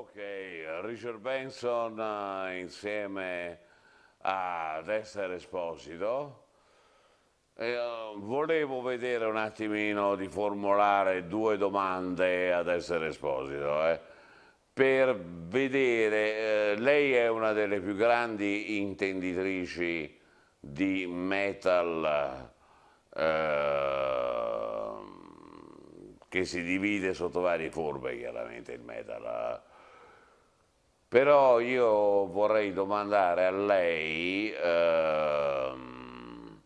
Ok, Richard Benson eh, insieme ad Dexter Esposito. E, eh, volevo vedere un attimino di formulare due domande ad essere esposito eh, per vedere, eh, lei è una delle più grandi intenditrici di metal eh, che si divide sotto varie forme chiaramente il metal eh. Però io vorrei domandare a lei, ehm,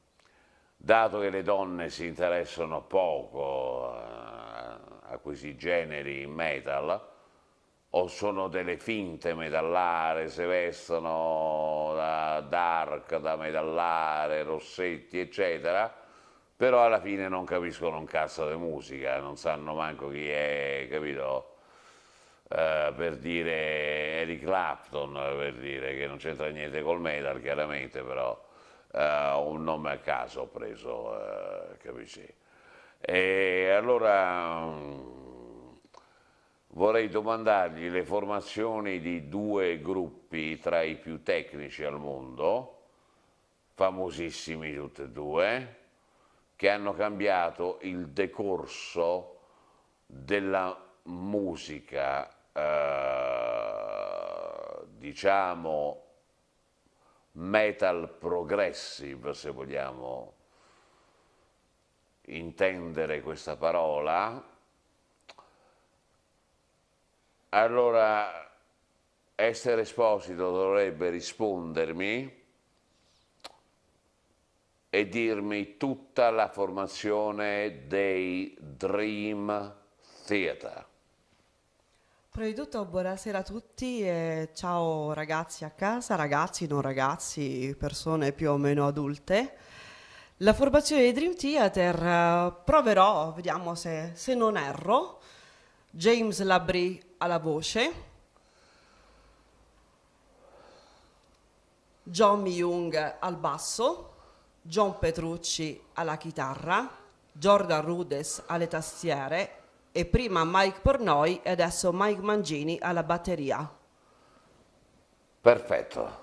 dato che le donne si interessano poco a, eh, a questi generi in metal, o sono delle finte metallare, se vestono da dark, da metallare, rossetti, eccetera, però alla fine non capiscono un cazzo di musica, non sanno manco chi è, capito? per dire Eric Clapton, per dire che non c'entra niente col metal chiaramente, però uh, un nome a caso ho preso, uh, capisci? E allora um, vorrei domandargli le formazioni di due gruppi tra i più tecnici al mondo, famosissimi tutti e due, che hanno cambiato il decorso della musica eh, diciamo metal progressive, se vogliamo intendere questa parola, allora Esther Esposito dovrebbe rispondermi e dirmi tutta la formazione dei Dream Theater. Prima di tutto buonasera a tutti e ciao ragazzi a casa, ragazzi, non ragazzi, persone più o meno adulte. La formazione di Dream Theater eh, proverò, vediamo se, se non erro, James Labrie alla voce, John Myung al basso, John Petrucci alla chitarra, Jordan Rudes alle tastiere e prima Mike Pornoi e adesso Mike Mangini alla batteria. Perfetto.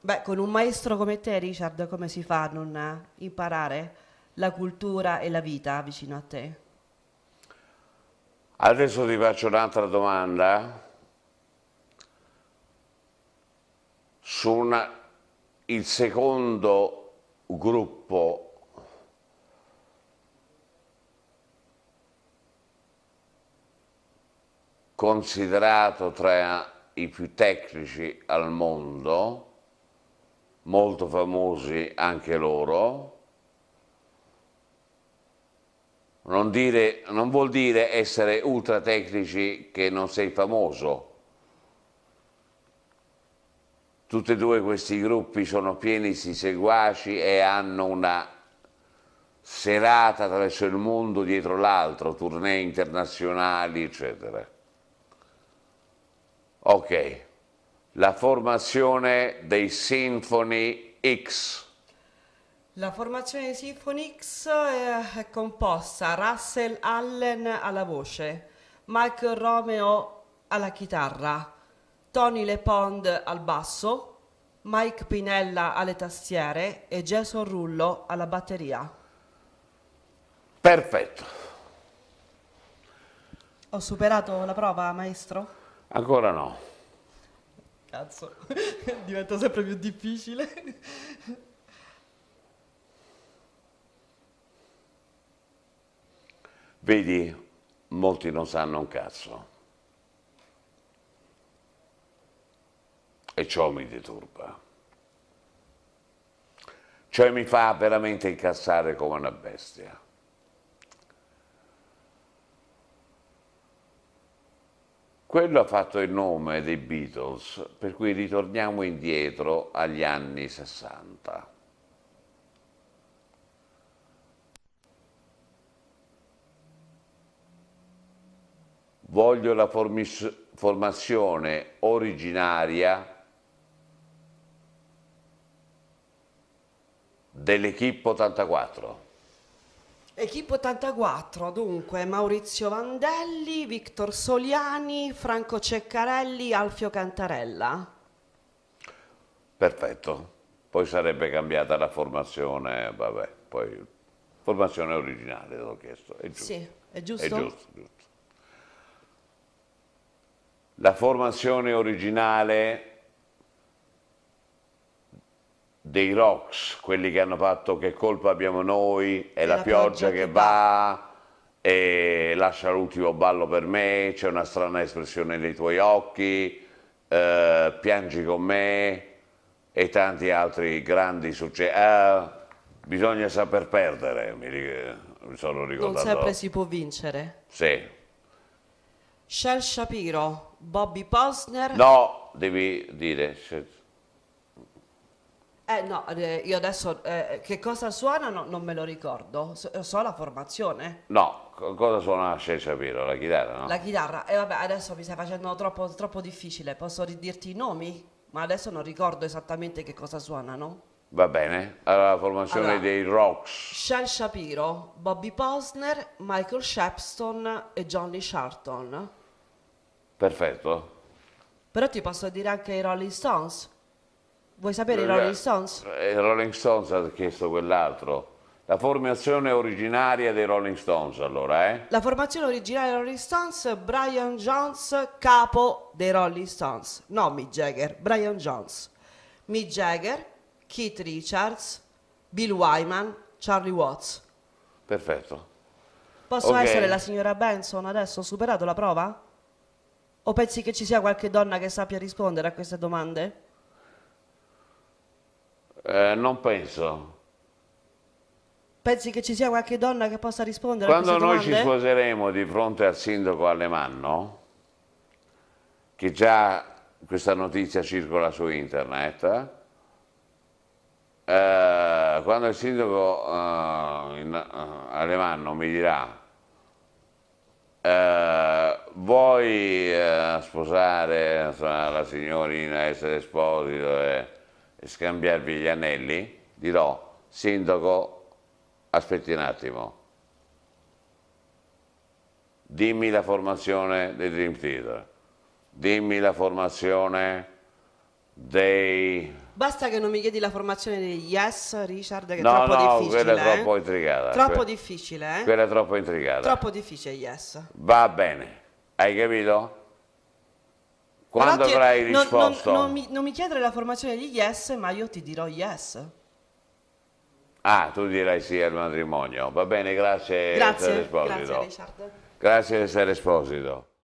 Beh, con un maestro come te, Richard, come si fa a non imparare la cultura e la vita vicino a te? Adesso ti faccio un'altra domanda su una, il secondo gruppo considerato tra i più tecnici al mondo, molto famosi anche loro. Non, dire, non vuol dire essere ultra tecnici che non sei famoso. Tutti e due questi gruppi sono pieni di seguaci e hanno una serata attraverso il mondo dietro l'altro, tournée internazionali, eccetera. Ok, la formazione dei Symphony X. La formazione dei Symphony X è, eh, è composta Russell Allen alla voce, Mike Romeo alla chitarra, Tony LePond al basso, Mike Pinella alle tastiere e Jason Rullo alla batteria. Perfetto. Ho superato la prova, maestro? Ancora no. Cazzo, diventa sempre più difficile. Vedi, molti non sanno un cazzo. E ciò mi deturba. Cioè mi fa veramente incassare come una bestia. Quello ha fatto il nome dei Beatles, per cui ritorniamo indietro agli anni 60. Voglio la formazione originaria dell'Equipe 84. Equipe 84, dunque Maurizio Vandelli, Victor Soliani, Franco Ceccarelli, Alfio Cantarella. Perfetto, poi sarebbe cambiata la formazione, vabbè, poi formazione originale l'ho chiesto, è giusto. Sì, è giusto? È giusto, giusto. La formazione originale dei rocks, quelli che hanno fatto che colpa abbiamo noi, è, è la, la, pioggia, pioggia che va, e lascia l'ultimo ballo per me, c'è una strana espressione nei tuoi occhi, eh, piangi con me e tanti altri grandi successi. Eh, bisogna saper perdere, mi, mi sono ricordato. Non sempre si può vincere. Sì. Shel Shapiro, Bobby Posner. No, devi dire. Eh no, eh, io adesso eh, che cosa suonano non me lo ricordo, so, eh, so la formazione. No, co- cosa suona Scelta Piro? La chitarra, no? La chitarra, e eh, vabbè adesso mi stai facendo troppo, troppo difficile, posso dirti i nomi? Ma adesso non ricordo esattamente che cosa suonano. Va bene, allora la formazione allora, dei Rocks. Shel Shapiro, Bobby Posner, Michael Shepston e Johnny Sharton. Perfetto. Però ti posso dire anche i Rolling Stones? Vuoi sapere i Rolling Stones? Eh, I Rolling Stones ha chiesto quell'altro. La formazione originaria dei Rolling Stones, allora, eh? La formazione originaria dei Rolling Stones, Brian Jones, capo dei Rolling Stones. No, Mick Jagger, Brian Jones. Mick Jagger, Keith Richards, Bill Wyman, Charlie Watts. Perfetto. Posso okay. essere la signora Benson adesso? Ho superato la prova? O pensi che ci sia qualche donna che sappia rispondere a queste domande? Eh, non penso. Pensi che ci sia qualche donna che possa rispondere Quando a queste domande? Quando noi ci sposeremo di fronte al sindaco Alemanno, che già questa notizia circola su internet, eh, quando il sindaco eh, in, eh, Alemanno mi dirà eh, vuoi eh, sposare so, la signorina, essere sposi, scambiarvi gli anelli, dirò, sindaco, aspetti un attimo, dimmi la formazione dei Dream Theater, dimmi la formazione dei... Basta che non mi chiedi la formazione degli Yes, Richard, che no, è troppo no, difficile. quella è eh? troppo intrigata. Troppo que difficile, eh? Quella è troppo intrigata. Troppo difficile, Yes. Va bene, hai capito? Quando ti, avrai risposto? Non, non, non, mi, non mi chiedere la formazione di yes, ma io ti dirò yes. Ah, tu dirai sì al matrimonio. Va bene, grazie. Grazie, grazie Richard. Grazie, essere Esposito.